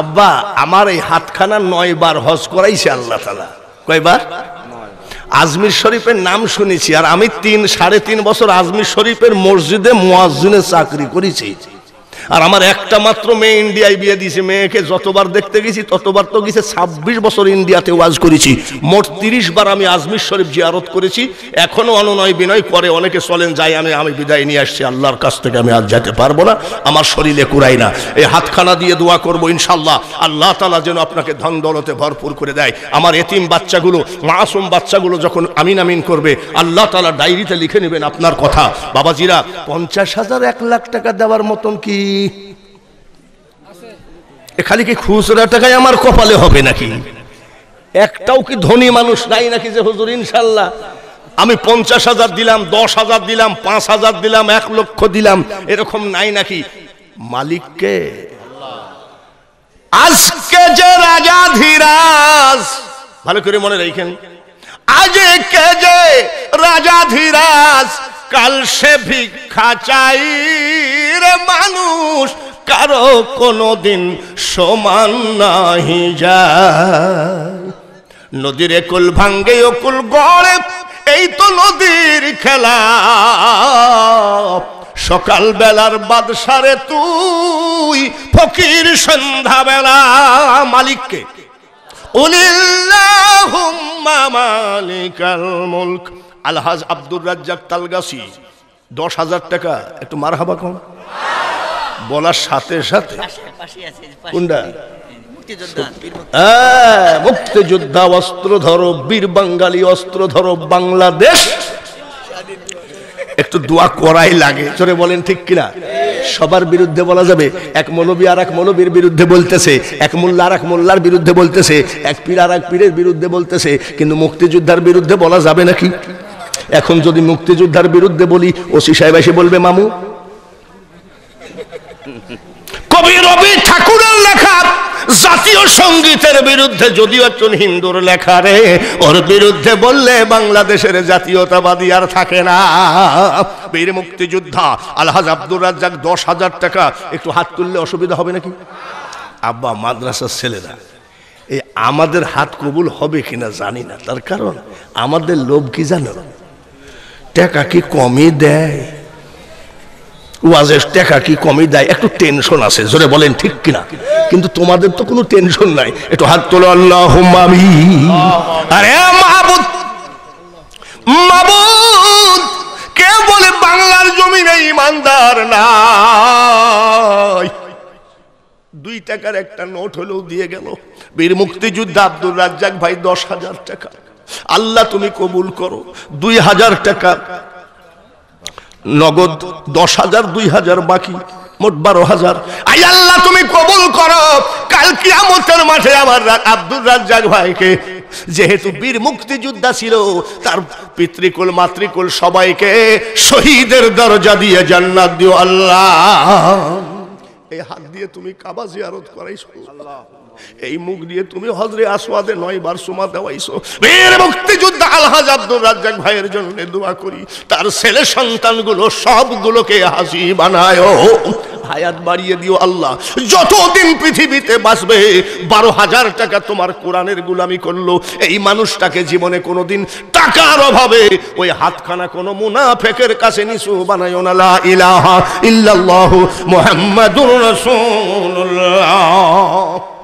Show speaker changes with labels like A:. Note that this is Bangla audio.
A: আব্বা আমার এই হাতখানা নয় বার হজ করাইছে আল্লাহ তালা কয়বার আজমির শরীফের নাম শুনেছি আর আমি তিন সাড়ে তিন বছর আজমির শরীফের মসজিদে মোয়াজুনে চাকরি করেছি আর আমার একটা মাত্র মেয়ে ইন্ডিয়ায় বিয়ে দিয়েছে মেয়েকে যতবার দেখতে গেছি ততবার তো গেছে ছাব্বিশ বছর ইন্ডিয়াতে ওয়াজ করেছি মোট তিরিশ বার আমি আজমির শরীফ জিয়ারত করেছি এখনও অননয় বিনয় করে অনেকে চলেন যাই আমি আমি বিদায় নিয়ে আসছি আল্লাহর কাছ থেকে আমি আজ যেতে পারবো না আমার শরীরে কুড়াই না এই হাতখানা দিয়ে দোয়া করবো ইনশাল্লাহ আল্লাহ তালা যেন আপনাকে ধন দৌলতে ভরপুর করে দেয় আমার এতিম বাচ্চাগুলো মাসুম বাচ্চাগুলো যখন আমিন আমিন করবে আল্লাহ তালা ডায়েরিতে লিখে নেবেন আপনার কথা বাবাজিরা পঞ্চাশ হাজার এক লাখ টাকা দেওয়ার মতন কি খালি কি খুচরা টাকায় আমার কপালে হবে নাকি একটাও কি ধনী মানুষ নাই নাকি যে হুজুর ইনশাল্লাহ আমি পঞ্চাশ হাজার দিলাম দশ হাজার দিলাম পাঁচ হাজার দিলাম এক লক্ষ দিলাম এরকম নাই নাকি মালিককে আজকে যে রাজা ধীরাজ ভালো করে মনে রেখেন আজকে যে রাজা ধীরাজ কাল সে ভিক্ষা চাই রে মানুষ কারো কোনো দিন সমান নাহি যায় নদীর কুল ভাঙ্গে ও কুল গড়ে এই তো নদীর খেলা সকাল বেলার বাদশারে তুই ফকির সন্ধ্যা বেলা মালিককে উলিল্লাহুম্মা মালিকাল মুলক আলহাজ আব্দুর রাজ্জাক তালগাসি দশ হাজার টাকা একটু মার হাবা কম বলার সাথে সাথে কোনটা মুক্তিযোদ্ধা হ্যাঁ, অস্ত্র ধরো বীর বাঙ্গালী অস্ত্র ধরো বাংলাদেশ একটু দোয়া করাই লাগে চলে বলেন ঠিক কিনা সবার বিরুদ্ধে বলা যাবে এক মৌলবী আর এক মৌলবীর বিরুদ্ধে বলতেছে এক মোল্লা আর এক মোল্লার বিরুদ্ধে বলতেছে এক পীর আর এক পীরের বিরুদ্ধে বলতেছে কিন্তু মুক্তিযোদ্ধার বিরুদ্ধে বলা যাবে নাকি এখন যদি মুক্তিযোদ্ধার বিরুদ্ধে বলি ওসি সাহেব এসে বলবে মামু কবি রবি ঠাকুরের লেখা জাতীয় সঙ্গীতের বিরুদ্ধে যদিও একজন হিন্দুর লেখা রে ওর বিরুদ্ধে বললে বাংলাদেশের জাতীয়তাবাদী আর থাকে না বীর মুক্তিযোদ্ধা আলহাজ আব্দুর রাজ্জাক দশ হাজার টাকা একটু হাত তুললে অসুবিধা হবে নাকি আব্বা মাদ্রাসার ছেলেরা এই আমাদের হাত কবুল হবে কিনা জানি না তার কারণ আমাদের লোভ কি জানো টাকা কি কমই দেয় ওয়াজের টাকা কি কমই দেয় একটু টেনশন আছে জোরে বলেন ঠিক কিনা কিন্তু তোমাদের তো কোনো টেনশন নাই একটু হাত তোলো আল্লাহ মামি আরে মাহবুদ মাবুদ কে বলে বাংলার জমিনে ইমানদার না দুই টাকার একটা নোট হলেও দিয়ে গেল বীর মুক্তিযুদ্ধ আব্দুর রাজ্জাক ভাই দশ হাজার টাকা আল্লাহ তুমি কবুল করো দুই হাজার টাকা নগদ দশ হাজার দুই হাজার বাকি মোট বারো হাজার আই আল্লাহ তুমি কবুল করো কাল কি কিয়ামতের মাঠে আমার আব্দুল রাজ্জাক ভাইকে যেহেতু বীর মুক্তিযোদ্ধা ছিল তার পিতৃকুল মাতৃকুল সবাইকে শহীদের দরজা দিয়ে জান্নাত দিও আল্লাহ এই হাত দিয়ে তুমি কাবা জিয়ারত করাইছো আল্লাহ এই মুখ দিয়ে তুমি হজরে আসওয়াদে নয় বার সোমা দেওয়াইছো বীর মুক্তিযোদ্ধা আলহাজ আব্দুর রাজ্জাক ভাইয়ের জন্য দোয়া করি তার ছেলে সন্তানগুলো সবগুলোকে হাসি বানায় হায়াত বাড়িয়ে দিও আল্লাহ যতদিন পৃথিবীতে বাঁচবে বারো হাজার টাকা তোমার কোরআনের গুলামি করলো এই মানুষটাকে জীবনে কোনো দিন টাকার অভাবে ওই হাতখানা কোনো মুনাফেকের কাছে নিচু বানায় না লা ইলাহা ইল্লাল্লাহু মুহাম্মাদুর রাসূলুল্লাহ